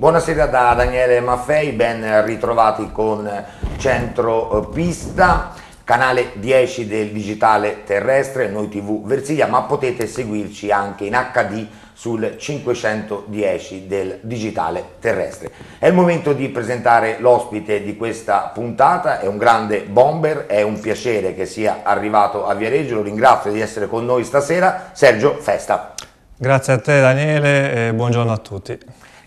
Buonasera da Daniele Maffei, ben ritrovati con Centro Pista, canale 10 del digitale terrestre, noi TV Versilia, ma potete seguirci anche in HD sul 510 del digitale terrestre. È il momento di presentare l'ospite di questa puntata, è un grande bomber, è un piacere che sia arrivato a Viareggio, lo ringrazio di essere con noi stasera, Sergio Festa. Grazie a te Daniele e buongiorno a tutti.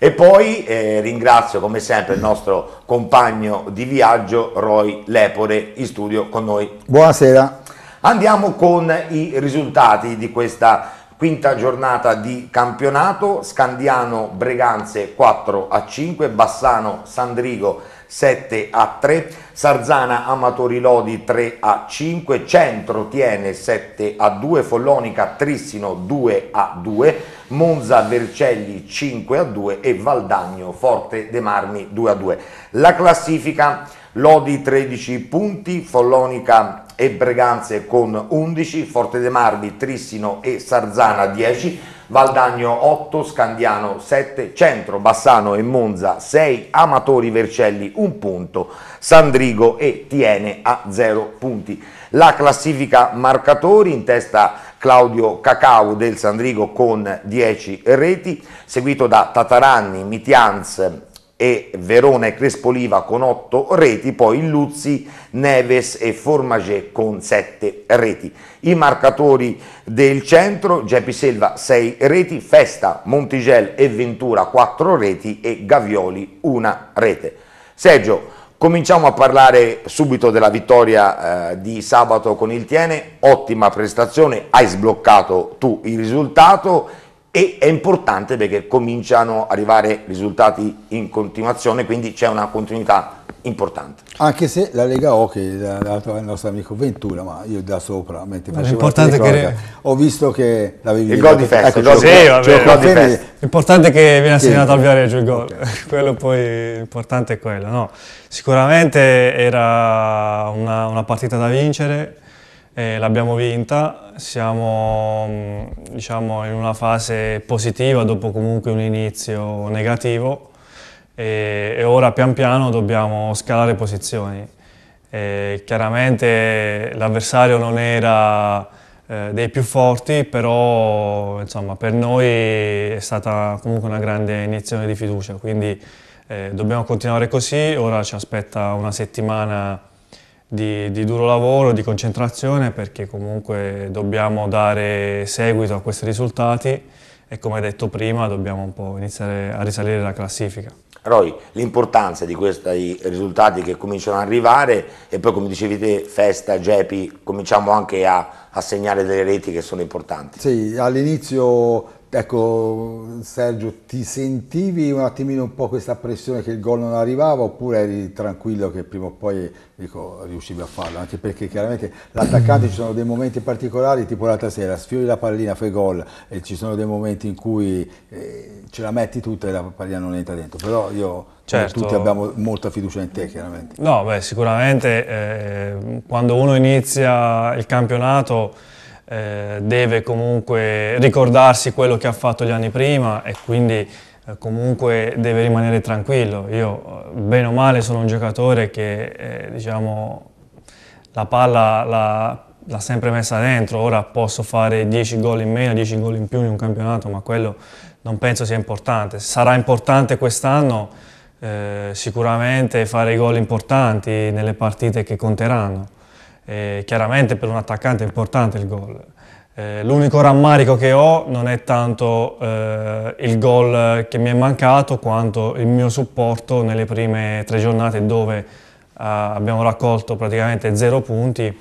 E poi eh, ringrazio come sempre il nostro compagno di viaggio Roy Lepore in studio con noi. Buonasera. Andiamo con i risultati di questa quinta giornata di campionato, Scandiano Breganze 4 a 5, Bassano Sandrigo 7 a 3, Sarzana Amatori Lodi 3 a 5, Centro Tiene 7 a 2, Follonica Trissino 2 a 2, Monza Vercelli 5 a 2 e Valdagno Forte De Marmi 2 a 2. La classifica Lodi 13 punti, Follonica e Breganze con 11, Forte de Marvi, Trissino e Sarzana 10, Valdagno 8, Scandiano 7, Centro, Bassano e Monza 6, Amatori Vercelli 1 punto, Sandrigo e Tiene a 0 punti. La classifica marcatori in testa Claudio Cacao del Sandrigo con 10 reti, seguito da Tataranni, Mitianz, e Verona e Crespoliva con 8 reti, poi Luzzi, Neves e Formagé con 7 reti. I marcatori del centro, Gepi Selva 6 reti, Festa, Montigel e Ventura 4 reti e Gavioli 1 rete. Sergio, Cominciamo a parlare subito della vittoria eh, di sabato con il Tiene, ottima prestazione, hai sbloccato tu il risultato e è importante perché cominciano ad arrivare risultati in continuazione, quindi c'è una continuità importante. Anche se la Lega O, che è dato il nostro amico Ventura, ma io da sopra, mentre facevo l'importante che... ho visto che l'avevi il gol di festa. Ecco, sì, vabbè, l'importante è che viene assegnato sì, al Viareggio il gol, okay. quello poi l'importante è quello. No. Sicuramente era una, una partita da vincere, eh, l'abbiamo vinta, siamo diciamo, in una fase positiva dopo comunque un inizio negativo e, e ora pian piano dobbiamo scalare posizioni. E chiaramente l'avversario non era eh, dei più forti, però insomma, per noi è stata comunque una grande iniezione di fiducia, quindi eh, dobbiamo continuare così, ora ci aspetta una settimana di, di duro lavoro, di concentrazione perché comunque dobbiamo dare seguito a questi risultati e come detto prima dobbiamo un po' iniziare a risalire la classifica. Roy, l'importanza di questi risultati che cominciano ad arrivare e poi come dicevi te, Festa, Gepi, cominciamo anche a, a segnare delle reti che sono importanti. Sì, all'inizio Ecco Sergio, ti sentivi un attimino un po' questa pressione che il gol non arrivava oppure eri tranquillo che prima o poi dico, riuscivi a farlo? Anche perché chiaramente l'attaccante ci sono dei momenti particolari, tipo l'altra sera, sfiori la pallina, fai gol e ci sono dei momenti in cui eh, ce la metti tutta e la pallina non entra dentro. Però io, certo. tutti abbiamo molta fiducia in te chiaramente. No, beh sicuramente eh, quando uno inizia il campionato eh, deve comunque ricordarsi quello che ha fatto gli anni prima e quindi eh, comunque deve rimanere tranquillo. Io, eh, bene o male, sono un giocatore che, eh, diciamo, la palla l'ha sempre messa dentro, ora posso fare 10 gol in meno, 10 gol in più in un campionato, ma quello non penso sia importante. Sarà importante quest'anno eh, sicuramente fare i gol importanti nelle partite che conteranno. Eh, chiaramente per un attaccante è importante il gol. Eh, l'unico rammarico che ho non è tanto eh, il gol che mi è mancato quanto il mio supporto nelle prime tre giornate dove ah, abbiamo raccolto praticamente zero punti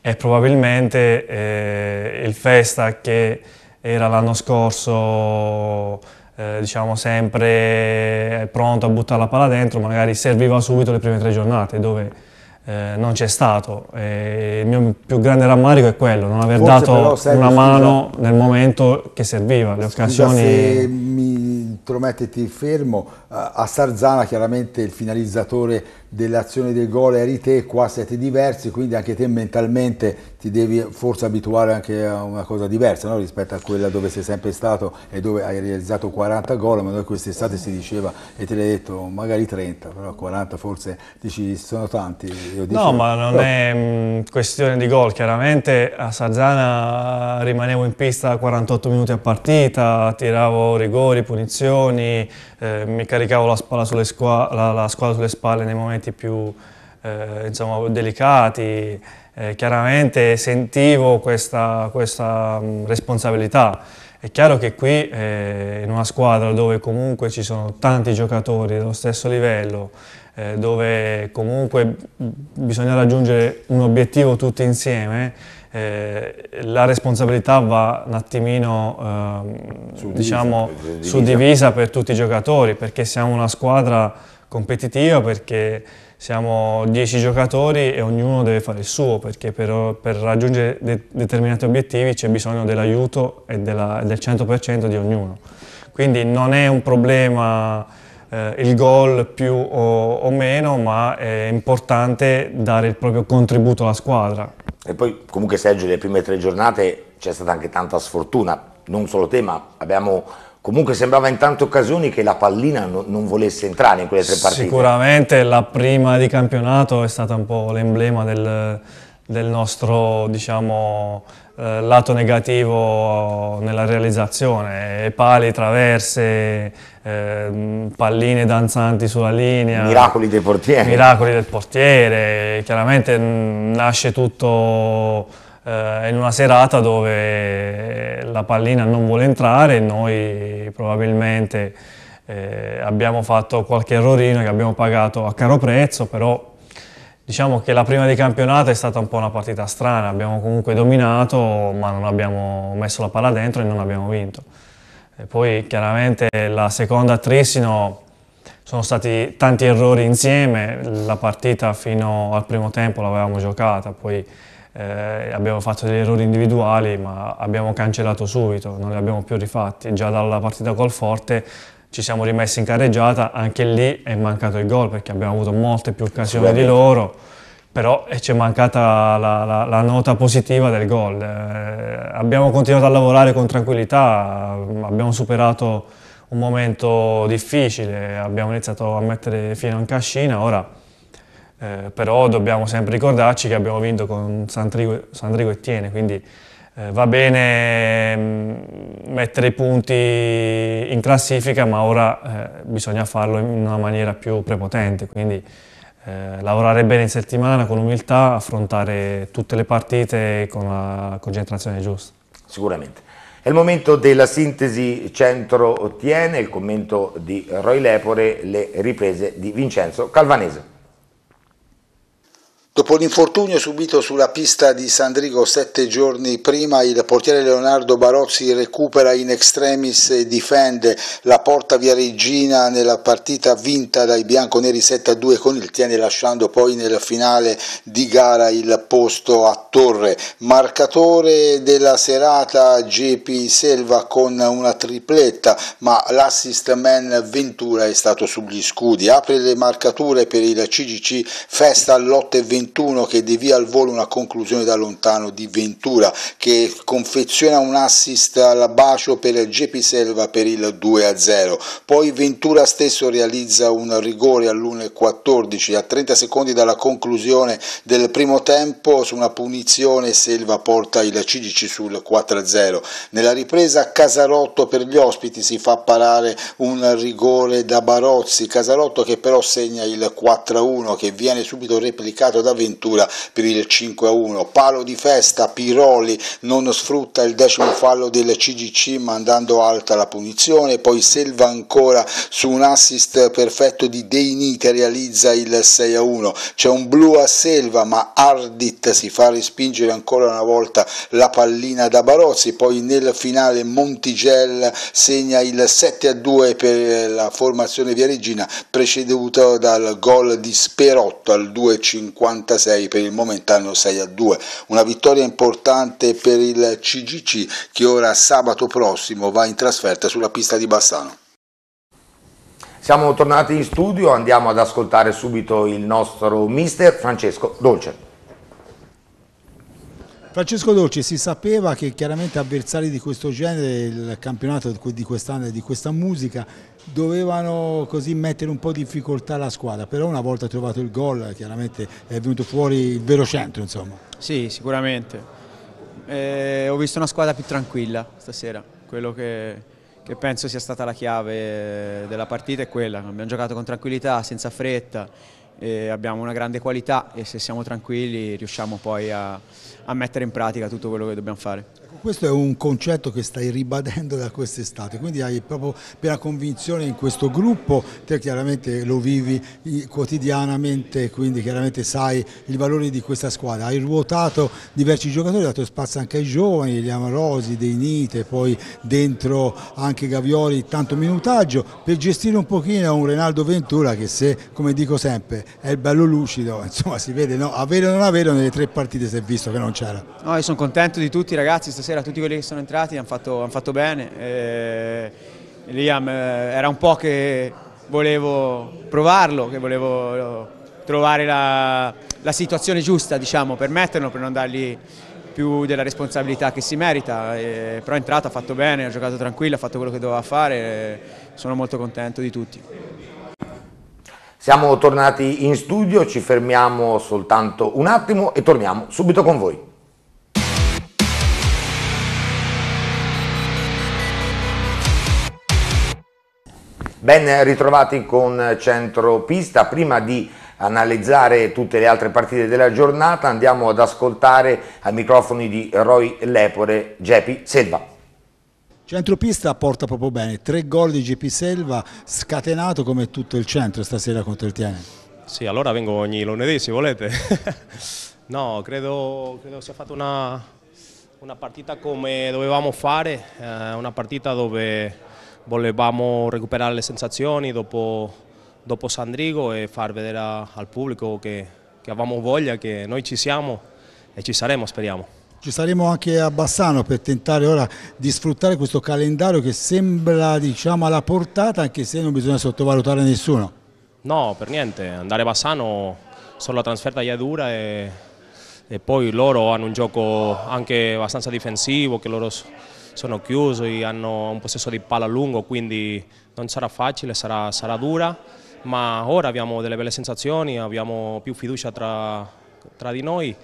e probabilmente eh, il Festa che era l'anno scorso eh, diciamo sempre pronto a buttare la palla dentro magari serviva subito le prime tre giornate dove eh, non c'è stato. E il mio più grande rammarico è quello, non aver Forse dato una mano nel momento che serviva, le occasioni... Se mi intromettiti fermo, eh, a Sarzana chiaramente il finalizzatore dell'azione del gol eri te, qua siete diversi, quindi anche te mentalmente ti devi forse abituare anche a una cosa diversa no? rispetto a quella dove sei sempre stato e dove hai realizzato 40 gol, ma noi quest'estate si diceva e te l'hai detto magari 30, però 40 forse dici sono tanti. Dicevo, no, ma non però... è mh, mm, questione di gol, chiaramente a Sarzana rimanevo in pista 48 minuti a partita, tiravo rigori, punizioni, eh, mi caricavo la, la, la squadra sulle spalle nei momenti momenti più eh, insomma, delicati, eh, chiaramente sentivo questa, questa mh, mm, responsabilità. È chiaro che qui eh, in una squadra dove comunque ci sono tanti giocatori dello stesso livello, eh, dove comunque bisogna raggiungere un obiettivo tutti insieme, eh, la responsabilità va un attimino ehm, suddivisa, diciamo, suddivisa per tutti i giocatori perché siamo una squadra competitiva perché siamo 10 giocatori e ognuno deve fare il suo perché per, per raggiungere de determinati obiettivi c'è bisogno dell'aiuto e della, del 100% di ognuno. Quindi non è un problema eh, il gol più o, o meno, ma è importante dare il proprio contributo alla squadra. E poi comunque Sergio, le prime tre giornate c'è stata anche tanta sfortuna, non solo te, ma abbiamo comunque sembrava in tante occasioni che la pallina non volesse entrare in quelle tre partite. Sicuramente la prima di campionato è stata un po' l'emblema del, del nostro diciamo, eh, lato negativo nella realizzazione, eh, pali, traverse, eh, palline danzanti sulla linea, miracoli del portiere, miracoli del portiere. chiaramente mm, nasce tutto eh, in una serata dove eh, la pallina non vuole entrare e noi probabilmente eh, abbiamo fatto qualche errorino che abbiamo pagato a caro prezzo, però diciamo che la prima di campionato è stata un po' una partita strana, abbiamo comunque dominato ma non abbiamo messo la palla dentro e non abbiamo vinto. E poi chiaramente la seconda a Trissino sono stati tanti errori insieme, la partita fino al primo tempo l'avevamo giocata, poi eh, abbiamo fatto degli errori individuali ma abbiamo cancellato subito, non li abbiamo più rifatti. Già dalla partita col Forte ci siamo rimessi in carreggiata, anche lì è mancato il gol perché abbiamo avuto molte più occasioni di loro, però eh, ci è mancata la, la, la, nota positiva del gol. Eh, abbiamo continuato a lavorare con tranquillità, mm, abbiamo superato un momento difficile, abbiamo iniziato a mettere fine a un cascina, ora eh, però dobbiamo sempre ricordarci che abbiamo vinto con Sandrigo, Sandrigo e Tiene, quindi eh, va bene mm, mettere i punti in classifica, ma ora eh, bisogna farlo in una maniera più prepotente, quindi eh, lavorare bene in settimana con umiltà, affrontare tutte le partite con la concentrazione giusta. Sicuramente. È il momento della sintesi centro-Tiene, il commento di Roy Lepore, le riprese di Vincenzo Calvanese. Dopo l'infortunio subito sulla pista di Sandrigo sette giorni prima, il portiere Leonardo Barozzi recupera in extremis e difende la porta via Regina nella partita vinta dai bianconeri 7-2 con il Tiene, lasciando poi nel finale di gara il posto a Torre. Marcatore della serata GP Selva con una tripletta, ma l'assist man Ventura è stato sugli scudi. Apre le marcature per il CGC Festa all'8 21 21 che devia al volo una conclusione da lontano di Ventura che confeziona un assist alla bacio per Gepi Selva per il 2-0, a poi Ventura stesso realizza un rigore all'1.14 a 30 secondi dalla conclusione del primo tempo su una punizione Selva porta il Cidici sul 4-0, a nella ripresa Casarotto per gli ospiti si fa parare un rigore da Barozzi, Casarotto che però segna il 4-1 a che viene subito replicato da d'avventura per il 5-1, palo di festa, Piroli non sfrutta il decimo fallo del CGC mandando alta la punizione, poi Selva ancora su un assist perfetto di De Inite realizza il 6-1, c'è un blu a Selva ma Ardit si fa respingere ancora una volta la pallina da Barozzi, poi nel finale Montigel segna il 7-2 per la formazione viareggina preceduto dal gol di Sperotto al 2.50 96 per il momentaneo 6 a 2. Una vittoria importante per il CGC che ora sabato prossimo va in trasferta sulla pista di Bassano. Siamo tornati in studio, andiamo ad ascoltare subito il nostro mister Francesco Dolce. Francesco Dolci, si sapeva che chiaramente avversari di questo genere, il campionato di quest'anno e di questa musica, dovevano così mettere un po' di difficoltà alla squadra, però una volta trovato il gol chiaramente è venuto fuori il vero centro. Insomma. Sì, sicuramente. Eh, ho visto una squadra più tranquilla stasera, quello che, che penso sia stata la chiave della partita è quella, abbiamo giocato con tranquillità, senza fretta, abbiamo una grande qualità e se siamo tranquilli riusciamo poi a a mettere in pratica tutto quello che dobbiamo fare. Questo è un concetto che stai ribadendo da quest'estate, quindi hai proprio piena convinzione in questo gruppo, te chiaramente lo vivi eh, quotidianamente, quindi chiaramente sai il valore di questa squadra. Hai ruotato diversi giocatori, hai dato spazio anche ai giovani, gli Amarosi, dei Nite, poi dentro anche Gavioli, tanto minutaggio, per gestire un pochino un Renaldo Ventura che se, come dico sempre, è il bello lucido, insomma si vede, no? avere o non avere nelle tre partite si è visto che non c'era. No, io sono contento di tutti ragazzi stasera a tutti quelli che sono entrati hanno fatto, han fatto, bene. E eh, Liam eh, era un po' che volevo provarlo, che volevo eh, trovare la, la situazione giusta diciamo, per metterlo, per non dargli più della responsabilità che si merita, e, però è entrato, ha fatto bene, ha giocato tranquillo, ha fatto quello che doveva fare, sono molto contento di tutti. Siamo tornati in studio, ci fermiamo soltanto un attimo e torniamo subito con voi. Ben ritrovati con Centropista, prima di analizzare tutte le altre partite della giornata andiamo ad ascoltare ai microfoni di Roy Lepore, Gepi Selva. Centropista porta proprio bene, tre gol di Gepi Selva scatenato come tutto il centro stasera contro il Tiene. Sì, allora vengo ogni lunedì se volete. no, credo, credo, sia stata una, una partita come dovevamo fare, eh, una partita dove volevamo recuperare le sensazioni dopo, dopo Sandrigo e far vedere al pubblico che, che avevamo voglia, che noi ci siamo e ci saremo, speriamo. Ci saremo anche a Bassano per tentare ora di sfruttare questo calendario che sembra diciamo, alla portata anche se non bisogna sottovalutare nessuno. No, per niente, andare a Bassano solo la trasferta gli è dura e, e poi loro hanno un gioco anche abbastanza difensivo che loro sono chiusi, hanno un possesso di palla lungo, quindi non sarà facile, sarà, sarà dura, ma ora abbiamo delle belle sensazioni, abbiamo più fiducia tra, tra di noi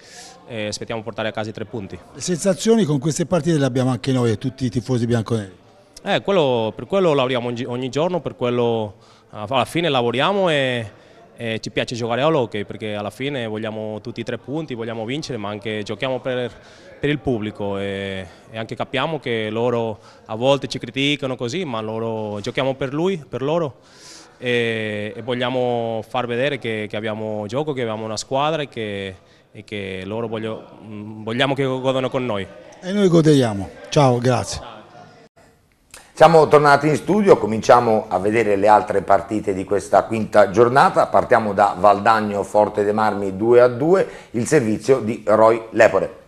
e aspettiamo di portare a casa i tre punti. Le sensazioni con queste partite le abbiamo anche noi tutti i tifosi bianconeri? Eh, quello, per quello lavoriamo ogni giorno, per quello alla fine lavoriamo e, e ci piace giocare all'hockey perché alla fine vogliamo tutti i tre punti, vogliamo vincere ma anche giochiamo per, per il pubblico e, e, anche capiamo che loro a volte ci criticano così, ma loro, giochiamo per lui, per loro e, e vogliamo far vedere che, che, abbiamo gioco, che abbiamo una squadra e che, e che loro voglio, mm, vogliamo che godano con noi. E noi godiamo. Ciao, grazie. Siamo tornati in studio, cominciamo a vedere le altre partite di questa quinta giornata, partiamo da Valdagno Forte dei Marmi 2 a 2, il servizio di Roy Lepore.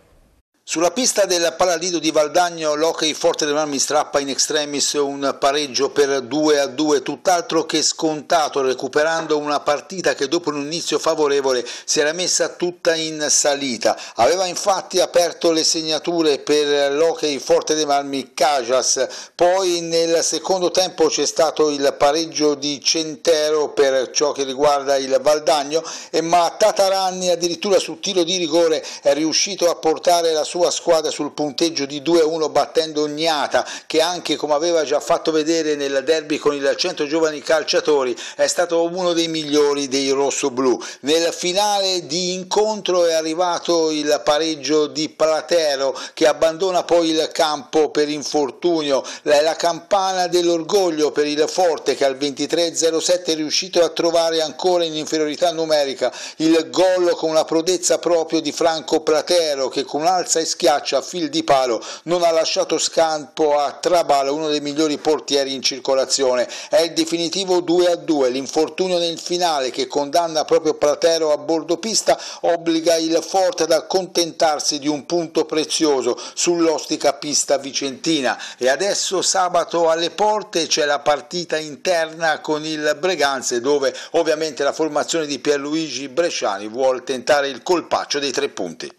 Sulla pista del Palalido di Valdagno l'Hockey Forte del Marmi strappa in extremis un pareggio per 2 a 2, tutt'altro che scontato, recuperando una partita che dopo un inizio favorevole si era messa tutta in salita. Aveva infatti aperto le segnature per l'Hockey Forte del Marmi Cajas, poi nel secondo tempo c'è stato il pareggio di Centero per ciò che riguarda il Valdagno, ma Tataranni addirittura sul tiro di rigore è riuscito a portare la sua sua squadra sul punteggio di 2-1 battendo Ognata che anche come aveva già fatto vedere nel derby con il 100 giovani calciatori è stato uno dei migliori dei rossoblù. Nel finale di incontro è arrivato il pareggio di Platero che abbandona poi il campo per infortunio, la campana dell'orgoglio per il Forte che al 23-07 è riuscito a trovare ancora in inferiorità numerica il gol con una prodezza proprio di Franco Platero che con un'alza schiaccia a fil di palo non ha lasciato scampo a Trabala, uno dei migliori portieri in circolazione. È il definitivo 2 a 2. L'infortunio nel finale che condanna proprio Platero a bordo pista obbliga il Forte ad accontentarsi di un punto prezioso sull'ostica pista vicentina. E adesso sabato alle porte c'è la partita interna con il Breganze dove ovviamente la formazione di Pierluigi Bresciani vuole tentare il colpaccio dei tre punti.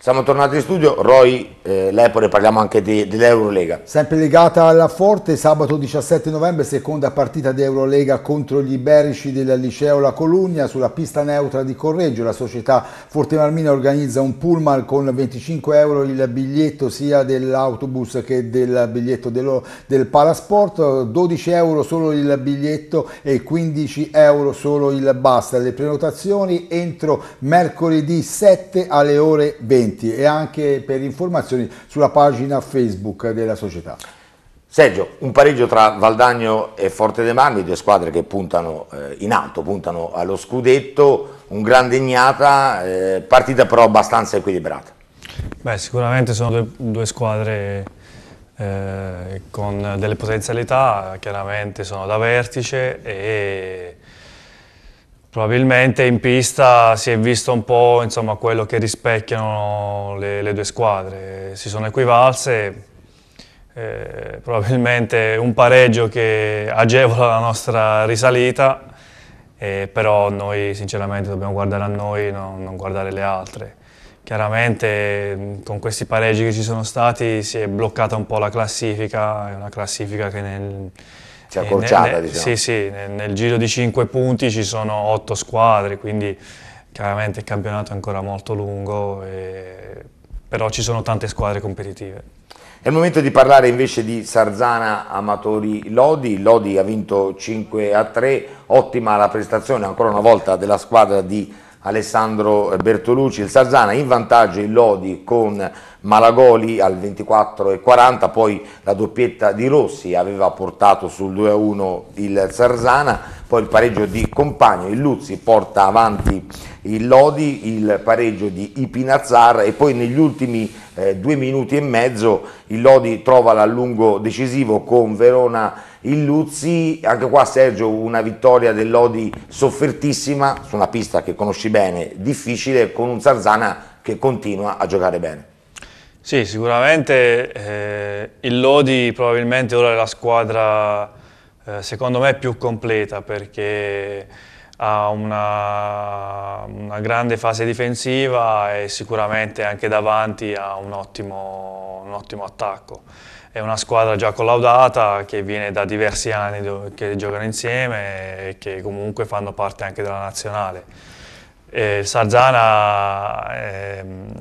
Siamo tornati in studio, Roy eh, Lepore, parliamo anche di, dell'Eurolega. Sempre legata alla Forte, sabato 17 novembre, seconda partita di Eurolega contro gli iberici del Liceo La Colugna sulla pista neutra di Correggio. La società Forte Marmina organizza un pullman con 25 euro il biglietto sia dell'autobus che del biglietto dello, del Palasport, 12 euro solo il biglietto e 15 euro solo il basta. Le prenotazioni entro mercoledì 7 alle ore 20 eventi e anche per informazioni sulla pagina Facebook della società. Sergio, un pareggio tra Valdagno e Forte dei Marmi, due squadre che puntano eh, in alto, puntano allo scudetto, un grande ignata, eh, partita però abbastanza equilibrata. Beh, sicuramente sono due, due squadre eh, con delle potenzialità, chiaramente sono da vertice e Probabilmente in pista si è visto un po' insomma, quello che rispecchiano le, le, due squadre, si sono equivalse, eh, probabilmente un pareggio che agevola la nostra risalita, eh, però noi sinceramente dobbiamo guardare a noi, no, non guardare le altre. Chiaramente con questi pareggi che ci sono stati si è bloccata un po' la classifica, è una classifica che nel, si è accorciata. Nel, diciamo. Sì, sì, nel, nel, giro di 5 punti ci sono 8 squadre, quindi chiaramente il campionato è ancora molto lungo, e, però ci sono tante squadre competitive. È il momento di parlare invece di Sarzana Amatori Lodi, Lodi ha vinto 5 a 3, ottima la prestazione ancora una volta della squadra di Sarzana Alessandro Bertolucci, il Sarzana in vantaggio il Lodi con Malagoli al 24,40, poi la doppietta di Rossi aveva portato sul 2-1 il Sarzana poi il pareggio di Compagno, il Luzzi porta avanti il Lodi, il pareggio di Ipinazzar e poi negli ultimi eh, due minuti e mezzo il Lodi trova l'allungo decisivo con Verona il Luzzi, anche qua Sergio una vittoria del Lodi soffertissima su una pista che conosci bene, difficile, con un Zarzana che continua a giocare bene. Sì, sicuramente eh, il Lodi probabilmente ora è la squadra eh, secondo me più completa perché ha una, una, grande fase difensiva e sicuramente anche davanti ha un ottimo, un ottimo, attacco. È una squadra già collaudata che viene da diversi anni che giocano insieme e che comunque fanno parte anche della nazionale. E il Sarzana è, ehm,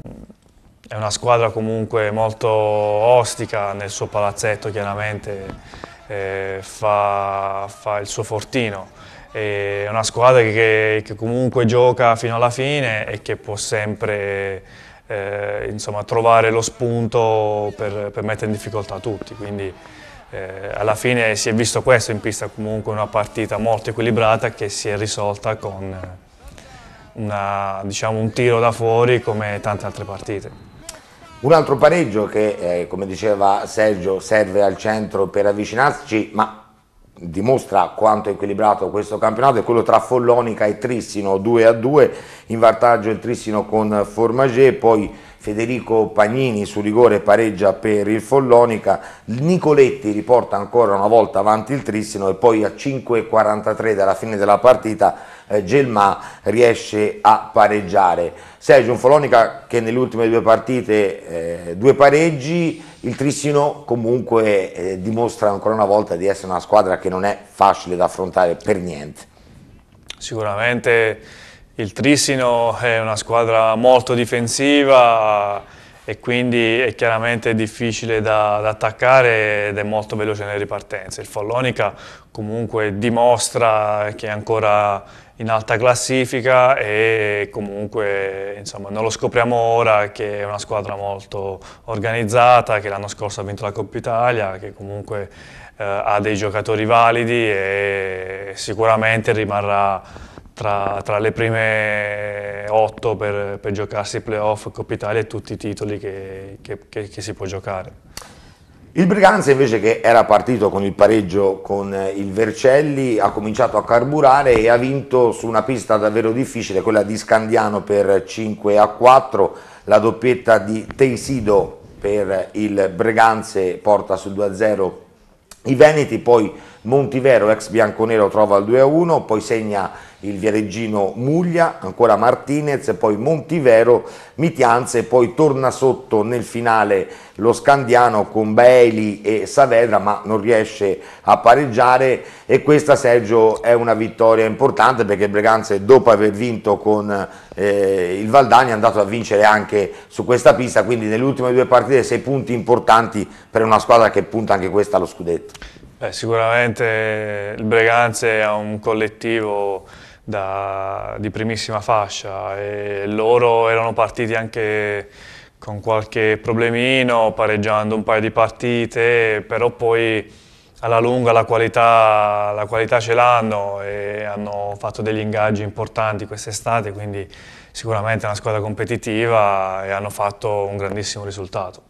è una squadra comunque molto ostica nel suo palazzetto chiaramente eh, fa, fa, il suo fortino. È una squadra che, che, comunque gioca fino alla fine e che può sempre eh, insomma, trovare lo spunto per, per, mettere in difficoltà tutti. Quindi eh, alla fine si è visto questo in pista, comunque una partita molto equilibrata che si è risolta con una, diciamo, un tiro da fuori come tante altre partite. Un altro pareggio che, eh, come diceva Sergio, serve al centro per avvicinarci, ma dimostra quanto è equilibrato questo campionato, è quello tra Follonica e Trissino 2 a 2, in vantaggio il Trissino con Formagé, poi Federico Pagnini su rigore pareggia per il Follonica, Nicoletti riporta ancora una volta avanti il Trissino e poi a 5.43 dalla fine della partita eh, Gelma riesce a pareggiare. Sergio, un Follonica che nelle ultime due partite eh, due pareggi, il Trissino comunque eh, dimostra ancora una volta di essere una squadra che non è facile da affrontare per niente. Sicuramente il Trissino è una squadra molto difensiva e quindi è chiaramente difficile da, da attaccare ed è molto veloce nelle ripartenze. Il Follonica comunque dimostra che è ancora in alta classifica e comunque insomma, non lo scopriamo ora che è una squadra molto organizzata, che l'anno scorso ha vinto la Coppa Italia, che comunque eh, ha dei giocatori validi e sicuramente rimarrà tra, tra, le prime otto per, per giocarsi playoff, Coppa Italia e tutti i titoli che, che, che, che si può giocare. Il Briganza invece che era partito con il pareggio con eh, il Vercelli ha cominciato a carburare e ha vinto su una pista davvero difficile, quella di Scandiano per 5 a 4, la doppietta di Teisido per il Breganze porta sul 2 a 0 i Veneti, poi Montivero ex bianconero trova il 2 a 1, poi segna il Viareggino Muglia, ancora Martinez, poi Montivero, Mitianze, poi torna sotto nel finale lo Scandiano con Baeli e Saavedra, ma non riesce a pareggiare e questa Sergio è una vittoria importante perché Breganze dopo aver vinto con eh, il Valdani è andato a vincere anche su questa pista, quindi nelle ultime due partite sei punti importanti per una squadra che punta anche questa allo scudetto. Beh, sicuramente il Breganze ha un collettivo da, di primissima fascia e loro erano partiti anche con qualche problemino, pareggiando un paio di partite, però poi alla lunga la qualità, la qualità ce l'hanno e hanno fatto degli ingaggi importanti quest'estate, quindi sicuramente è una squadra competitiva e hanno fatto un grandissimo risultato.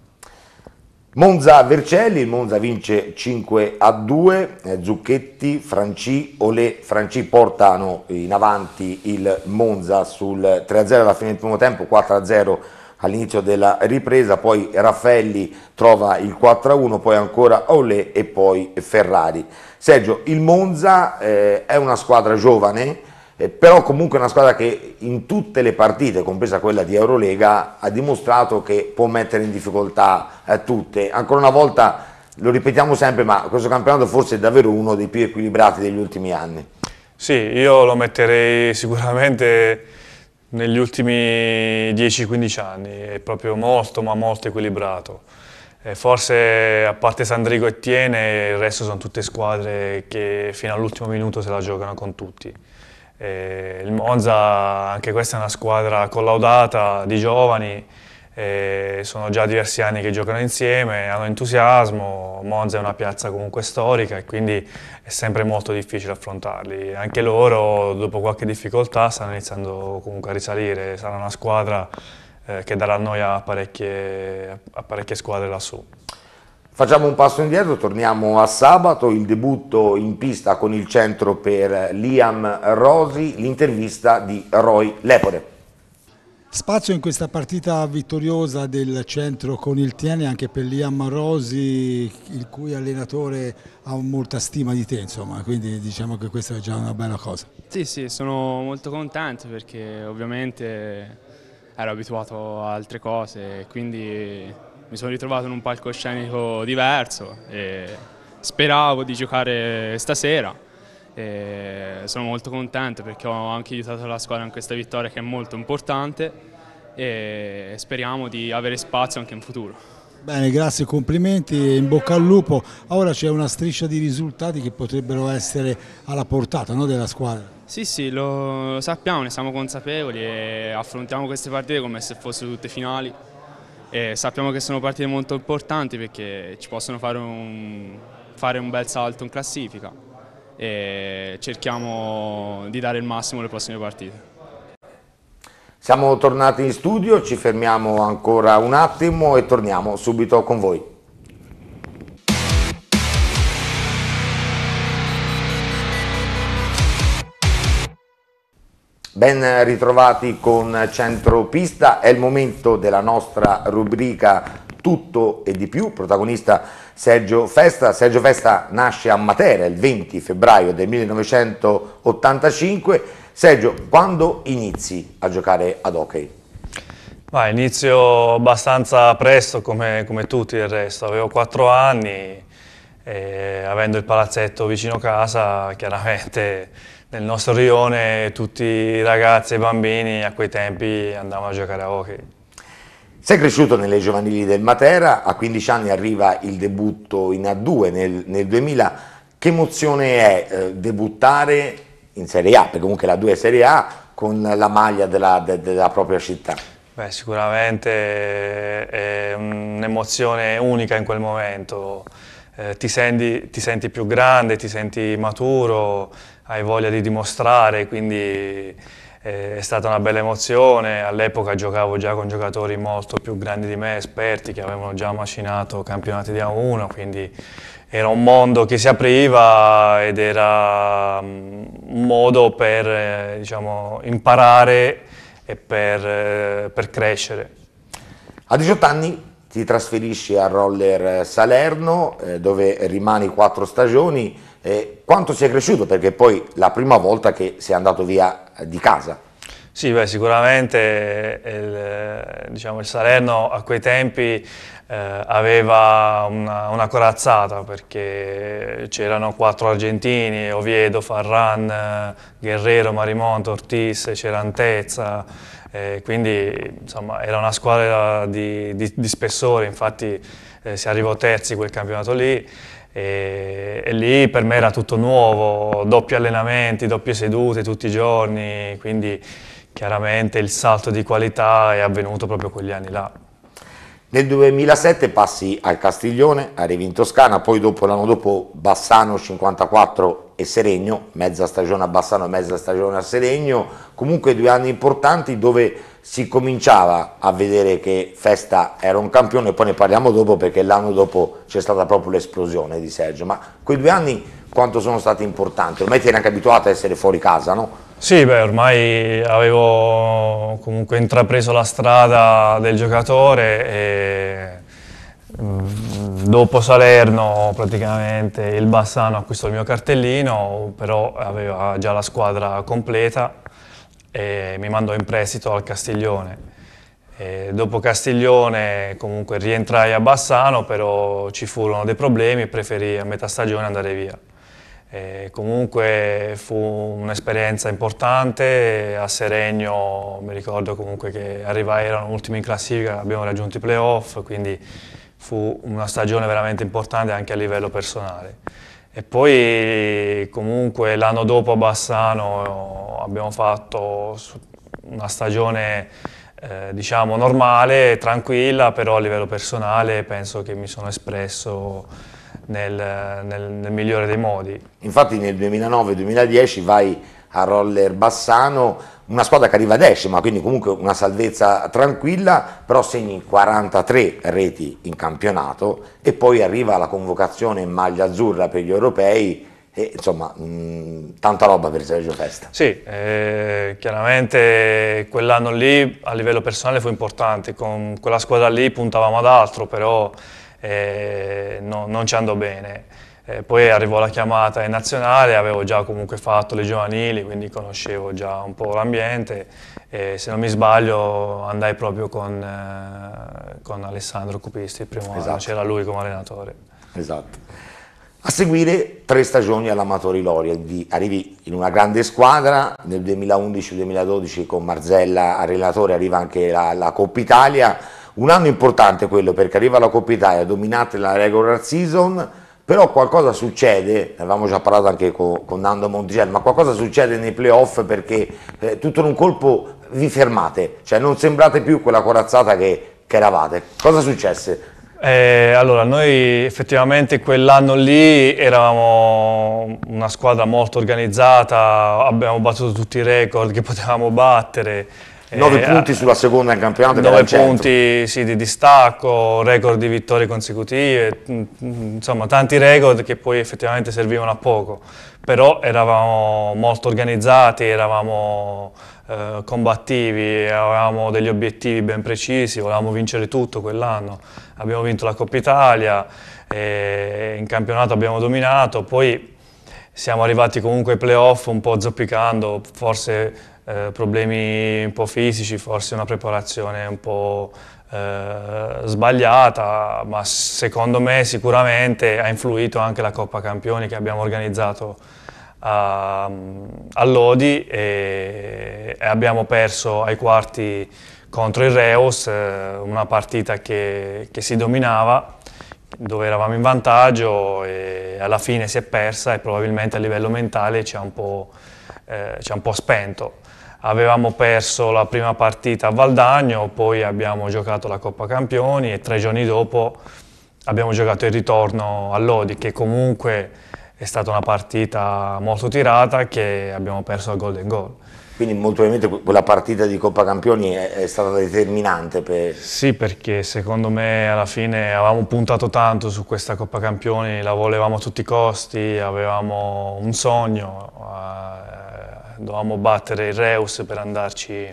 Monza Vercelli, il Monza vince 5 a 2, eh, Zucchetti, Franci, Olè, Franci portano in avanti il Monza sul 3 a 0 alla fine del primo tempo, 4 a 0 all'inizio della ripresa, poi Raffaelli trova il 4-1, poi ancora Olè e poi Ferrari. Sergio, il Monza eh, è una squadra giovane, eh, però comunque è una squadra che in tutte le partite, compresa quella di Eurolega, ha dimostrato che può mettere in difficoltà eh, tutte. Ancora una volta, lo ripetiamo sempre, ma questo campionato forse è davvero uno dei più equilibrati degli ultimi anni. Sì, io lo metterei sicuramente negli ultimi 10-15 anni, è proprio molto ma molto equilibrato. Eh, forse a parte Sandrigo e Tiene, il resto sono tutte squadre che fino all'ultimo minuto se la giocano con tutti. Eh, il Monza, anche questa è una squadra collaudata di giovani, eh, sono già diversi anni che giocano insieme, hanno entusiasmo, Monza è una piazza comunque storica e quindi è sempre molto difficile affrontarli. Anche loro, dopo qualche difficoltà, stanno iniziando comunque a risalire, sarà una squadra eh, che darà noia a parecchie, a parecchie squadre lassù. Facciamo un passo indietro, torniamo a sabato, il debutto in pista con il centro per Liam Rosi, l'intervista di Roy Lepore. Spazio in questa partita vittoriosa del centro con il Tiene anche per Liam Rosi, il cui allenatore ha molta stima di te, insomma, quindi diciamo che questa è già una bella cosa. Sì, sì, sono molto contento perché ovviamente ero abituato a altre cose, quindi mi sono ritrovato in un palcoscenico diverso e speravo di giocare stasera e sono molto contento perché ho anche aiutato la squadra in questa vittoria che è molto importante e speriamo di avere spazio anche in futuro. Bene, grazie, complimenti, in bocca al lupo. Ora c'è una striscia di risultati che potrebbero essere alla portata no, della squadra. Sì, sì, lo sappiamo, ne siamo consapevoli e affrontiamo queste partite come se fossero tutte finali. E sappiamo che sono partite molto importanti perché ci possono fare un, fare un bel salto in classifica e cerchiamo di dare il massimo alle prossime partite. Siamo tornati in studio, ci fermiamo ancora un attimo e torniamo subito con voi. Ben ritrovati con Centropista, è il momento della nostra rubrica Tutto e di più, protagonista Sergio Festa. Sergio Festa nasce a Matera il 20 febbraio del 1985. Sergio, quando inizi a giocare ad hockey? Ma inizio abbastanza presto come, come tutti del resto, avevo 4 anni e eh, avendo il palazzetto vicino casa chiaramente nel nostro rione tutti i ragazzi e i bambini a quei tempi andavano a giocare a hockey. Sei cresciuto nelle giovanili del Matera, a 15 anni arriva il debutto in A2 nel, nel 2000, che emozione è eh, debuttare in Serie A, perché comunque la 2 è Serie A, con la maglia della, de, della propria città? Beh, sicuramente eh, è un'emozione unica in quel momento, eh, ti, senti, ti senti più grande, ti senti maturo, hai voglia di dimostrare, quindi eh, è stata una bella emozione, all'epoca giocavo già con giocatori molto più grandi di me, esperti, che avevano già macinato campionati di A1, quindi era un mondo che si apriva ed era mm, un modo per eh, diciamo, imparare e per, eh, per crescere. A 18 anni ti trasferisci a Roller Salerno, dove rimani quattro stagioni, eh, quanto si è cresciuto? Perché poi la prima volta che sei andato via eh, di casa. Sì, beh, sicuramente eh, il, eh, diciamo, il, Salerno a quei tempi eh, aveva una, una, corazzata perché c'erano quattro argentini, Oviedo, Farran, Guerrero, Marimonto, Ortiz, Cerantezza, eh, quindi insomma, era una squadra di, di, di spessore, infatti eh, si arrivò terzi quel campionato lì. E, e, lì per me era tutto nuovo, doppi allenamenti, doppie sedute tutti i giorni, quindi chiaramente il salto di qualità è avvenuto proprio quegli anni là. Nel 2007 passi al Castiglione, arrivi in Toscana, poi dopo l'anno dopo Bassano 54 e Seregno, mezza stagione a Bassano e mezza stagione a Seregno, comunque due anni importanti dove si cominciava a vedere che Festa era un campione, poi ne parliamo dopo perché l'anno dopo c'è stata proprio l'esplosione di Sergio, ma quei due anni quanto sono stati importanti? Ormai ti eri anche abituato a essere fuori casa, no? Sì, beh, ormai avevo comunque intrapreso la strada del giocatore e mm, dopo Salerno praticamente il Bassano acquistò il mio cartellino, però aveva già la squadra completa e mi mandò in prestito al Castiglione. E dopo Castiglione comunque rientrai a Bassano, però ci furono dei problemi e preferì a metà stagione andare via. E comunque fu un'esperienza importante, a Seregno mi ricordo comunque che arrivai, erano ultimi in classifica, abbiamo raggiunto i playoff, quindi fu una stagione veramente importante anche a livello personale. E poi comunque l'anno dopo a Bassano abbiamo fatto una stagione eh, diciamo normale, tranquilla, però a livello personale penso che mi sono espresso nel, nel, nel migliore dei modi. Infatti nel 2009-2010 vai a Roller Bassano una squadra che arriva a decima, quindi comunque una salvezza tranquilla, però segni 43 reti in campionato e poi arriva la convocazione in maglia azzurra per gli europei e insomma mh, mm, tanta roba per Sergio Festa. Sì, eh, chiaramente quell'anno lì a livello personale fu importante, con quella squadra lì puntavamo ad altro, però eh, no, non ci andò bene. Eh, poi arrivò la chiamata in nazionale, avevo già comunque fatto le giovanili, quindi conoscevo già un po' l'ambiente e se non mi sbaglio andai proprio con, eh, con Alessandro Cupisti, il primo esatto. c'era lui come allenatore. Esatto. A seguire tre stagioni all'Amatori Loria, arrivi in una grande squadra, nel 2011-2012 con Marzella allenatore arriva anche la, la Coppa Italia, un anno importante quello perché arriva la Coppa Italia, dominate la regular season, però qualcosa succede, ne avevamo già parlato anche con, con Nando Monticelli, ma qualcosa succede nei playoff perché eh, tutto in un colpo vi fermate, cioè non sembrate più quella corazzata che, che eravate. Cosa successe? Eh, allora, noi effettivamente quell'anno lì eravamo una squadra molto organizzata, abbiamo battuto tutti i record che potevamo battere, 9 eh, punti sulla seconda in campionato. 9 punti sì, di distacco, record di vittorie consecutive, mm, mm, insomma tanti record che poi effettivamente servivano a poco, però eravamo molto organizzati, eravamo eh, combattivi, avevamo degli obiettivi ben precisi, volevamo vincere tutto quell'anno, abbiamo vinto la Coppa Italia, eh, in campionato abbiamo dominato, poi siamo arrivati comunque ai playoff un po' zoppicando, forse eh, problemi un po' fisici, forse una preparazione un po' eh, sbagliata, ma secondo me sicuramente ha influito anche la Coppa Campioni che abbiamo organizzato a, ehm, a Lodi e, e abbiamo perso ai quarti contro il Reus, eh, una partita che, che, si dominava, dove eravamo in vantaggio e alla fine si è persa e probabilmente a livello mentale ci ha un po', eh, ci ha un po spento avevamo perso la prima partita a Valdagno, poi abbiamo giocato la Coppa Campioni e tre giorni dopo abbiamo giocato il ritorno a Lodi, che comunque è stata una partita molto tirata che abbiamo perso al Golden Goal. Quindi molto ovviamente quella partita di Coppa Campioni è, è, stata determinante per... Sì, perché secondo me alla fine avevamo puntato tanto su questa Coppa Campioni, la volevamo a tutti i costi, avevamo un sogno, eh, dovevamo battere il Reus per andarci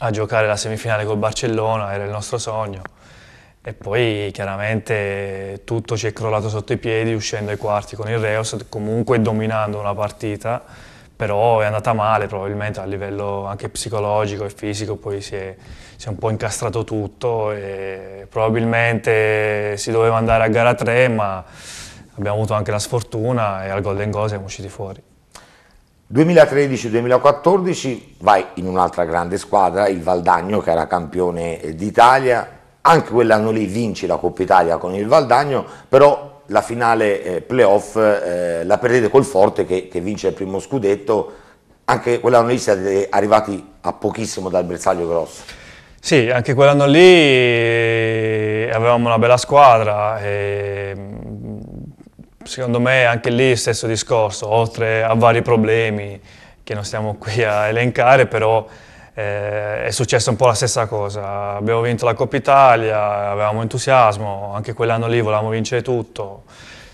a giocare la semifinale col Barcellona, era il nostro sogno. E poi chiaramente tutto ci è crollato sotto i piedi uscendo ai quarti con il Reus, comunque dominando una partita però è andata male probabilmente a livello anche psicologico e fisico, poi si è, si è, un po' incastrato tutto e probabilmente si doveva andare a gara 3 ma abbiamo avuto anche la sfortuna e al Golden Goal siamo usciti fuori. 2013-2014 vai in un'altra grande squadra, il Valdagno che era campione d'Italia, anche quell'anno lì vinci la Coppa Italia con il Valdagno, però la finale eh, playoff eh, la perdete col Forte che, che, vince il primo scudetto, anche quell'anno lì siete arrivati a pochissimo dal bersaglio grosso. Sì, anche quell'anno lì eh, avevamo una bella squadra, e mm, secondo me anche lì stesso discorso, oltre a vari problemi che non stiamo qui a elencare, però eh, è successa un po' la stessa cosa. Abbiamo vinto la Coppa Italia, avevamo entusiasmo, anche quell'anno lì volevamo vincere tutto.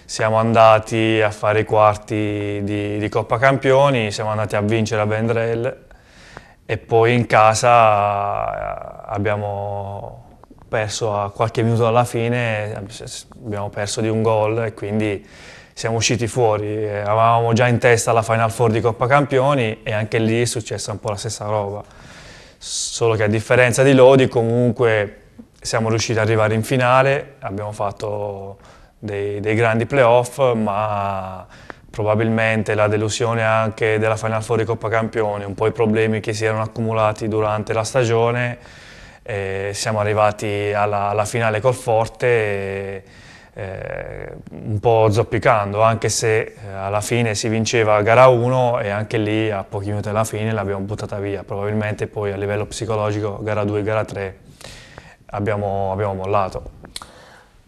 Siamo andati a fare i quarti di, di Coppa Campioni, siamo andati a vincere a Vendrell e poi in casa eh, abbiamo perso a qualche minuto dalla fine, abbiamo perso di un gol e quindi siamo usciti fuori. Eravamo eh, già in testa alla Final Four di Coppa Campioni e anche lì è successa un po' la stessa roba solo che a differenza di Lodi comunque siamo riusciti ad arrivare in finale, abbiamo fatto dei, dei grandi playoff, ma probabilmente la delusione anche della Final Four di Coppa Campioni, un po' i problemi che si erano accumulati durante la stagione, eh, siamo arrivati alla, alla finale col Forte. E, eh, un po' zoppicando, anche se eh, alla fine si vinceva gara 1 e anche lì a pochi minuti alla fine l'abbiamo buttata via. Probabilmente poi a livello psicologico gara 2 e gara 3 abbiamo, abbiamo mollato.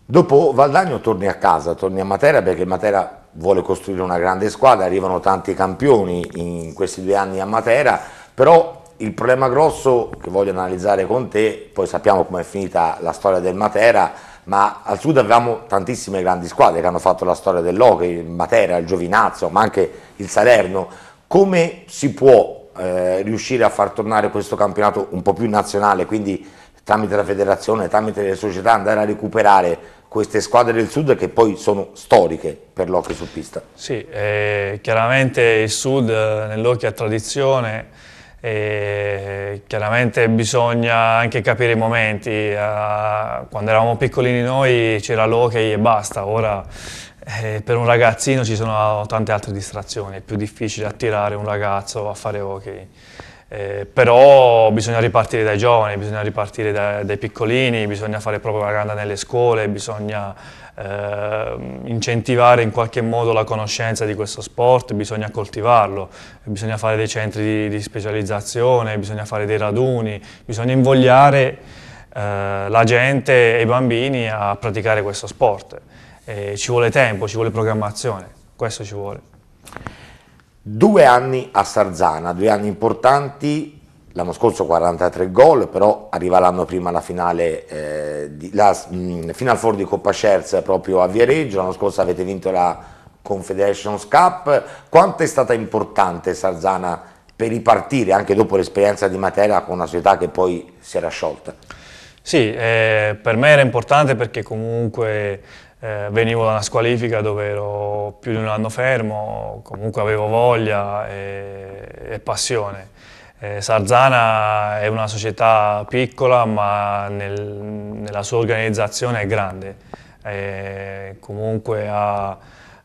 Dopo Valdagno torni a casa, torni a Matera perché Matera vuole costruire una grande squadra, arrivano tanti campioni in questi due anni a Matera, però il problema grosso che voglio analizzare con te, poi sappiamo com'è finita la storia del Matera, ma al sud avevamo tantissime grandi squadre che hanno fatto la storia dell'Hockey, il Matera, il Giovinazzo, ma anche il Salerno. Come si può eh, riuscire a far tornare questo campionato un po' più nazionale, quindi tramite la federazione, tramite le società, andare a recuperare queste squadre del sud che poi sono storiche per l'Hockey su pista? Sì, eh, chiaramente il sud eh, nell'Hockey ha tradizione, e chiaramente bisogna anche capire i momenti. Eh, quando eravamo piccolini noi c'era l'hockey e basta, ora eh, per un ragazzino ci sono tante altre distrazioni, è più difficile attirare un ragazzo a fare hockey. Eh, però bisogna ripartire dai giovani, bisogna ripartire da, dai piccolini, bisogna fare propaganda nelle scuole, bisogna eh, incentivare in qualche modo la conoscenza di questo sport, bisogna coltivarlo, bisogna fare dei centri di, di specializzazione, bisogna fare dei raduni, bisogna invogliare eh, la gente e i bambini a praticare questo sport. E ci vuole tempo, ci vuole programmazione, questo ci vuole. Due anni a Sarzana, due anni importanti l'anno scorso 43 gol, però arriva l'anno prima la finale eh, di, la, mh, mm, Final Four di Coppa Scherz proprio a Viareggio, l'anno scorso avete vinto la Confederations Cup, quanto è stata importante Sarzana per ripartire anche dopo l'esperienza di Matera con una società che poi si era sciolta? Sì, eh, per me era importante perché comunque eh, venivo da una squalifica dove ero più di un anno fermo, comunque avevo voglia e, e passione eh, Sarzana è una società piccola ma nel, nella sua organizzazione è grande, eh, comunque ha,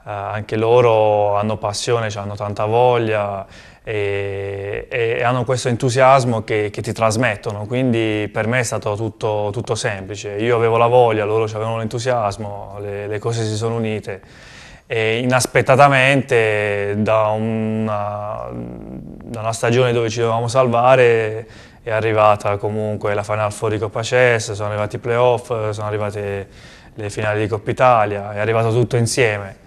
anche loro hanno passione, cioè hanno tanta voglia e, e, hanno questo entusiasmo che, che, ti trasmettono, quindi per me è stato tutto, tutto semplice, io avevo la voglia, loro avevano l'entusiasmo, le, le cose si sono unite e inaspettatamente da una, da una, stagione dove ci dovevamo salvare è arrivata comunque la Final fuori Coppa CES, sono arrivati i playoff, sono arrivate le finali di Coppa Italia, è arrivato tutto insieme.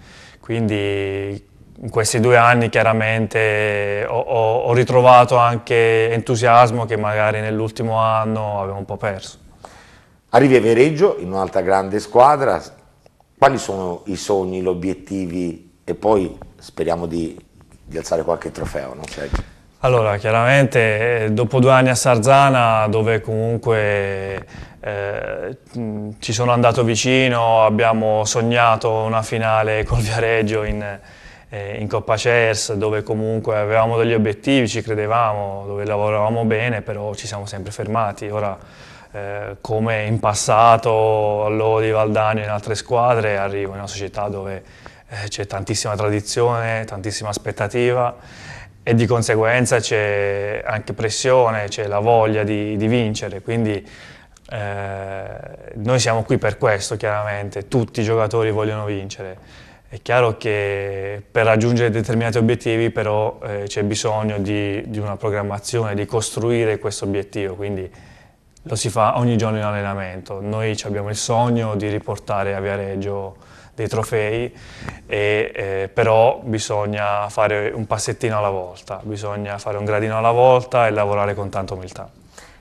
Quindi in questi due anni chiaramente ho, ho, ho ritrovato anche entusiasmo che magari nell'ultimo anno avevo un po' perso. Arrivi a Vereggio in un'altra grande squadra, quali sono i sogni, gli obiettivi e poi speriamo di, di alzare qualche trofeo, no Sergio? Cioè, allora, chiaramente eh, dopo due anni a Sarzana, dove comunque eh, mm, ci sono andato vicino, abbiamo sognato una finale col Viareggio in, eh, in Coppa CERS, dove comunque avevamo degli obiettivi, ci credevamo, dove lavoravamo bene, però ci siamo sempre fermati. Ora, eh, come in passato Lodi, Valdani e in altre squadre, arrivo in una società dove eh, c'è tantissima tradizione, tantissima aspettativa e di conseguenza c'è anche pressione, c'è la voglia di, di vincere, quindi eh, noi siamo qui per questo chiaramente, tutti i giocatori vogliono vincere. È chiaro che per raggiungere determinati obiettivi però eh, c'è bisogno di, di, una programmazione, di costruire questo obiettivo, quindi lo si fa ogni giorno in allenamento. Noi abbiamo il sogno di riportare a Viareggio dei trofei, e, eh, però bisogna fare un passettino alla volta, bisogna fare un gradino alla volta e lavorare con tanta umiltà.